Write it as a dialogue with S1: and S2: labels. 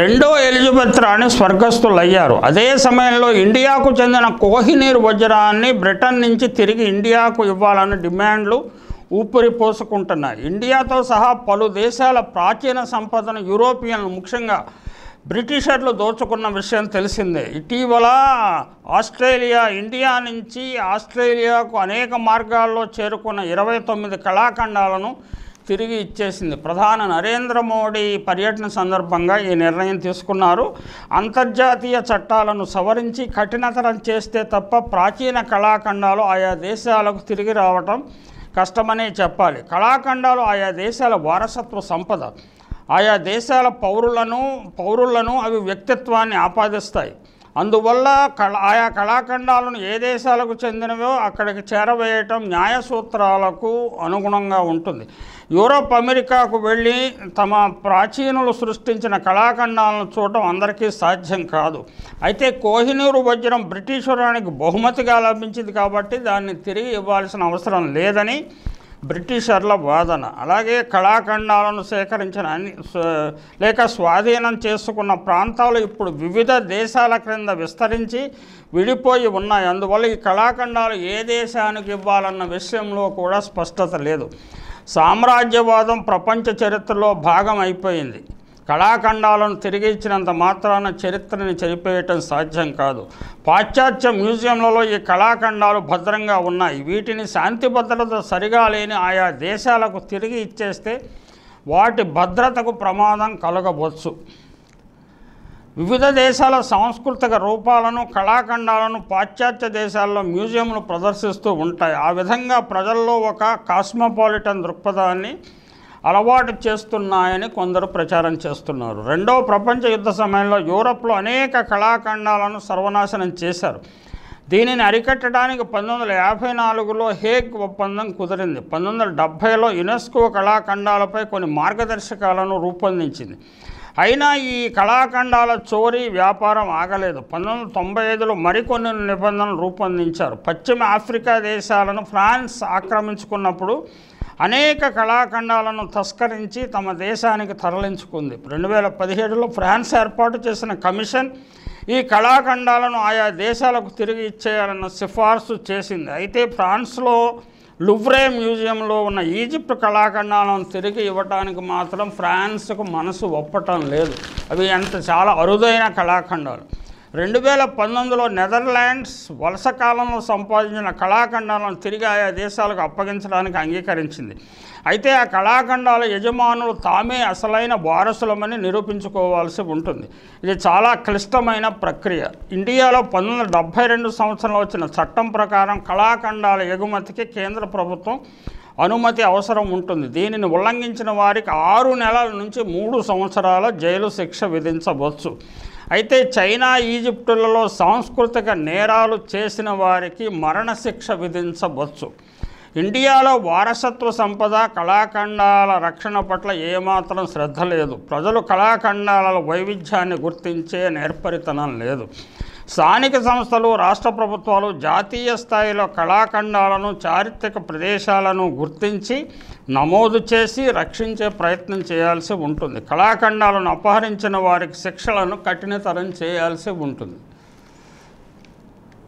S1: రెండో ఎలిజబెత్ రాణి అయ్యారు అదే సమయంలో ఇండియాకు చెందిన కోహినీర్ వజ్రాన్ని బ్రిటన్ నుంచి తిరిగి ఇండియాకు ఇవ్వాలని డిమాండ్లు ఊపిరి పోసుకుంటున్నాయి ఇండియాతో సహా పలు దేశాల ప్రాచీన సంపదను యూరోపియన్లు ముఖ్యంగా బ్రిటిషర్లు దోచుకున్న విషయం తెలిసిందే ఇటీవల ఆస్ట్రేలియా ఇండియా నుంచి ఆస్ట్రేలియాకు అనేక మార్గాల్లో చేరుకున్న ఇరవై తొమ్మిది కళాఖండాలను తిరిగి ఇచ్చేసింది ప్రధాన నరేంద్ర మోడీ పర్యటన సందర్భంగా ఈ నిర్ణయం తీసుకున్నారు అంతర్జాతీయ చట్టాలను సవరించి కఠినతరం చేస్తే తప్ప ప్రాచీన కళాఖండాలు ఆయా దేశాలకు తిరిగి రావటం కష్టమనే చెప్పాలి కళాఖండాలు ఆయా దేశాల వారసత్వ సంపద ఆయా దేశాల పౌరులను పౌరులను అవి వ్యక్తిత్వాన్ని ఆపాదిస్తాయి అందువల్ల కళ ఆయా కళాఖండాలను ఏ దేశాలకు చెందినవో అక్కడికి చేరవేయటం న్యాయ సూత్రాలకు అనుగుణంగా ఉంటుంది యూరోప్ అమెరికాకు వెళ్ళి తమ ప్రాచీనులు సృష్టించిన కళాఖండాలను చూడటం అందరికీ సాధ్యం కాదు అయితే కోహినూరు వజ్రం బ్రిటిషురానికి రాణికి బహుమతిగా లభించింది కాబట్టి దాన్ని తిరిగి ఇవ్వాల్సిన అవసరం లేదని బ్రిటిషర్ల వాదన అలాగే కళాఖండాలను సేకరించిన అన్ని లేక స్వాధీనం చేసుకున్న ప్రాంతాలు ఇప్పుడు వివిధ దేశాల క్రింద విస్తరించి విడిపోయి ఉన్నాయి అందువల్ల ఈ కళాఖండాలు ఏ దేశానికి ఇవ్వాలన్న విషయంలో కూడా స్పష్టత లేదు సామ్రాజ్యవాదం ప్రపంచ చరిత్రలో భాగం అయిపోయింది కళాఖండాలను తిరిగి ఇచ్చినంత మాత్రాన చరిత్రని చనిపోయటం సాధ్యం కాదు పాశ్చాత్య మ్యూజియంలలో ఈ కళాఖండాలు భద్రంగా ఉన్నాయి వీటిని శాంతి భద్రత సరిగా లేని ఆయా దేశాలకు తిరిగి ఇచ్చేస్తే వాటి భద్రతకు ప్రమాదం కలగవచ్చు వివిధ దేశాల సాంస్కృతిక రూపాలను కళాఖండాలను పాశ్చాత్య దేశాల్లో మ్యూజియంలు ప్రదర్శిస్తూ ఉంటాయి ఆ విధంగా ప్రజల్లో ఒక కాస్మోపాలిటన్ దృక్పథాన్ని అలవాటు చేస్తున్నాయని కొందరు ప్రచారం చేస్తున్నారు రెండో ప్రపంచ యుద్ధ సమయంలో యూరప్లో అనేక కళాఖండాలను సర్వనాశనం చేశారు దీనిని అరికట్టడానికి పంతొమ్మిది వందల యాభై నాలుగులో హేగ్ ఒప్పందం కుదిరింది పంతొమ్మిది వందల డెబ్భైలో యునెస్కో కళాఖండాలపై కొన్ని మార్గదర్శకాలను రూపొందించింది అయినా ఈ కళాఖండాల చోరీ వ్యాపారం ఆగలేదు పంతొమ్మిది వందల తొంభై ఐదులో మరికొన్ని నిబంధనలు రూపొందించారు పశ్చిమ ఆఫ్రికా దేశాలను ఫ్రాన్స్ ఆక్రమించుకున్నప్పుడు అనేక కళాఖండాలను తస్కరించి తమ దేశానికి తరలించుకుంది రెండు వేల పదిహేడులో ఫ్రాన్స్ ఏర్పాటు చేసిన కమిషన్ ఈ కళాఖండాలను ఆయా దేశాలకు తిరిగి ఇచ్చేయాలన్న సిఫార్సు చేసింది అయితే ఫ్రాన్స్లో లువ్రే మ్యూజియంలో ఉన్న ఈజిప్ట్ కళాఖండాలను తిరిగి ఇవ్వటానికి మాత్రం ఫ్రాన్స్కు మనసు ఒప్పటం లేదు అవి ఎంత చాలా అరుదైన కళాఖండాలు రెండు వేల పంతొమ్మిదిలో నెదర్లాండ్స్ వలస కాలంలో సంపాదించిన కళాఖండాలను తిరిగి ఆయా దేశాలకు అప్పగించడానికి అంగీకరించింది అయితే ఆ కళాఖండాల యజమానులు తామే అసలైన వారసులమని నిరూపించుకోవాల్సి ఉంటుంది ఇది చాలా క్లిష్టమైన ప్రక్రియ ఇండియాలో పంతొమ్మిది డెబ్బై రెండు సంవత్సరంలో వచ్చిన చట్టం ప్రకారం కళాఖండాల ఎగుమతికి కేంద్ర ప్రభుత్వం అనుమతి అవసరం ఉంటుంది దీనిని ఉల్లంఘించిన వారికి ఆరు నెలల నుంచి మూడు సంవత్సరాల జైలు శిక్ష విధించవచ్చు అయితే చైనా ఈజిప్టులలో సాంస్కృతిక నేరాలు చేసిన వారికి మరణశిక్ష విధించవచ్చు ఇండియాలో వారసత్వ సంపద కళాఖండాల రక్షణ పట్ల ఏమాత్రం శ్రద్ధ లేదు ప్రజలు కళాఖండాల వైవిధ్యాన్ని గుర్తించే నేర్పరితనం లేదు స్థానిక సంస్థలు రాష్ట్ర ప్రభుత్వాలు జాతీయ స్థాయిలో కళాఖండాలను చారిత్రక ప్రదేశాలను గుర్తించి నమోదు చేసి రక్షించే ప్రయత్నం చేయాల్సి ఉంటుంది కళాఖండాలను అపహరించిన వారికి శిక్షలను కఠినతరం చేయాల్సి ఉంటుంది